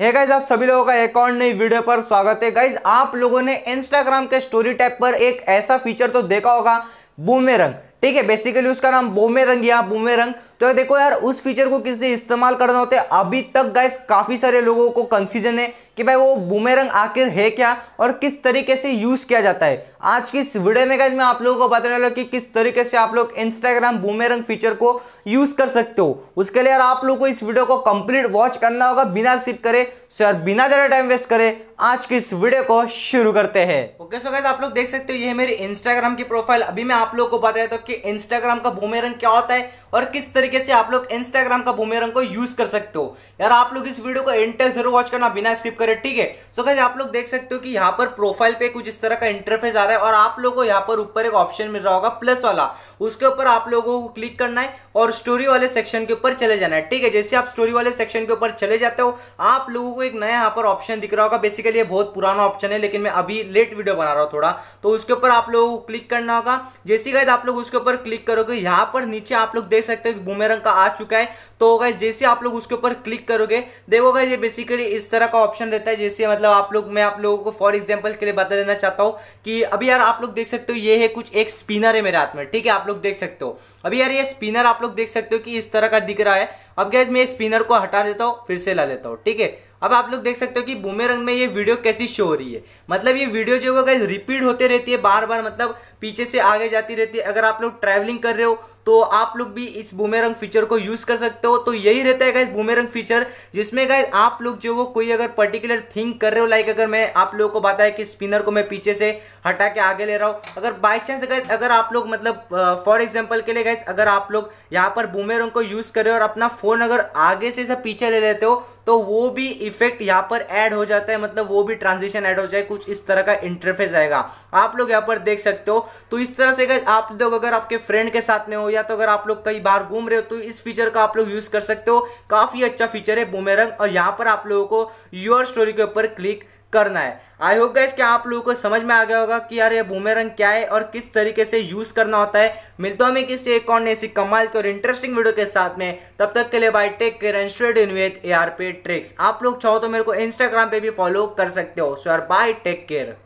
hey guys आप सभी लोगों का एक और नई वीडियो पर स्वागत है गाइज आप लोगों ने इंस्टाग्राम के स्टोरी टैप पर एक ऐसा फीचर तो देखा होगा बूमे रंग ठीक है बेसिकली उसका नाम बोमे रंग या रंग तो देखो यार उस फीचर को किससे इस्तेमाल करना होता है अभी तक गाइस काफ़ी सारे लोगों को कंफ्यूजन है कि भाई वो बुमेरंग आखिर है क्या और किस तरीके से यूज़ किया जाता है आज की इस वीडियो में गाइस मैं आप लोगों को बताने वाला कि किस तरीके से आप लोग इंस्टाग्राम बुमेरंग फीचर को यूज़ कर सकते हो उसके लिए यार आप लोग को इस वीडियो को कंप्लीट वॉच करना होगा बिना स्किप करे सो यार बिना ज़्यादा टाइम वेस्ट करे आज की इस वीडियो को शुरू करते हैं ओके सो गाइस आप लोग देख सकते हो ये मेरी इंस्टाग्राम की प्रोफाइल अभी मैं आप लोगों को बता देता हूँ कि इंस्टाग्राम का बुमेरंग क्या होता है और किस तरीके तरीके से आप लोग इंस्टाग्राम का बुमेरंग को यूज कर सकते हो यार आप लोग इस वीडियो को एंड जरूर वॉच करना बिना स्किप करे ठीक है सो कैसे आप लोग देख सकते हो कि यहाँ पर प्रोफाइल पे कुछ इस तरह का इंटरफेस आ रहा है और आप लोगों को यहाँ पर ऊपर एक ऑप्शन मिल रहा होगा प्लस वाला उसके ऊपर आप लोगों को क्लिक करना है और स्टोरी वाले सेक्शन के ऊपर चले जाना है ठीक है जैसे आप स्टोरी वाले सेक्शन के ऊपर चले जाते हो आप लोगों को एक नया यहाँ पर ऑप्शन दिख रहा होगा बेसिकली बहुत पुराना ऑप्शन है लेकिन मैं अभी लेट वीडियो बना रहा हूँ थोड़ा तो उसके ऊपर आप लोगों को क्लिक करना होगा जैसी गाइड आप लोग उसके ऊपर क्लिक करोगे यहाँ पर नीचे आप लोग देख सकते हो बुमेरंग का आ चुका है तो गाइज जैसे आप लोग उसके ऊपर क्लिक करोगे देखो गाइज ये बेसिकली इस तरह का ऑप्शन रहता है जैसे मतलब आप लोग मैं आप लोगों को फॉर एग्जाम्पल के लिए बता देना चाहता हूँ कि अभी यार आप लोग देख सकते हो ये है कुछ एक स्पिनर है मेरे हाथ में ठीक है आप लोग देख सकते हो अभी यार ये स्पिनर आप लोग देख सकते हो कि इस तरह का दिख रहा है अब गैस मैं स्पिनर को हटा देता हूँ फिर से ला लेता हूँ ठीक है अब आप लोग देख सकते हो कि बुमेरंग में ये वीडियो कैसी शो हो रही है मतलब ये वीडियो जो है गैस रिपीट होते रहती है बार बार मतलब पीछे से आगे जाती रहती है अगर आप लोग ट्रैवलिंग कर रहे हो तो आप लोग भी इस बुमेरंग फीचर को यूज़ कर सकते हो तो यही रहता है गाइज बूमेरंग फीचर जिसमें गाय आप लोग जो वो कोई अगर पर्टिकुलर थिंग कर रहे हो लाइक अगर मैं आप लोगों को बताया कि स्पिनर को मैं पीछे से हटा के आगे ले रहा हूँ अगर बाई चांस गाइज अगर आप लोग मतलब फॉर एग्जाम्पल के लिए गए अगर आप लोग यहाँ पर बुमेरंग को यूज़ हो और अपना फ़ोन अगर आगे से पीछे ले लेते हो तो वो भी इफेक्ट यहाँ पर ऐड हो जाता है मतलब वो भी ट्रांजिशन ऐड हो जाए कुछ इस तरह का इंटरफेस आएगा आप लोग यहाँ पर देख सकते हो तो इस तरह से आप लोग अगर आपके फ्रेंड के साथ में हो या या तो अगर आप लोग कई बार घूम रहे हो तो इस फीचर का आप लोग यूज़ कर सकते हो काफ़ी अच्छा फीचर है बुमेरंग और यहाँ पर आप लोगों को योर स्टोरी के ऊपर क्लिक करना है आई होप गाइस कि आप लोगों को समझ में आ गया होगा कि यार ये बुमेरंग क्या है और किस तरीके से यूज़ करना होता है मिलते हमें किसी एक और ऐसी कमाल की और इंटरेस्टिंग वीडियो के साथ में तब तक के लिए bye take care and straight in with a tricks आप लोग चाहो तो मेरे को इंस्टाग्राम पे भी फॉलो कर सकते हो सो यार बाय टेक केयर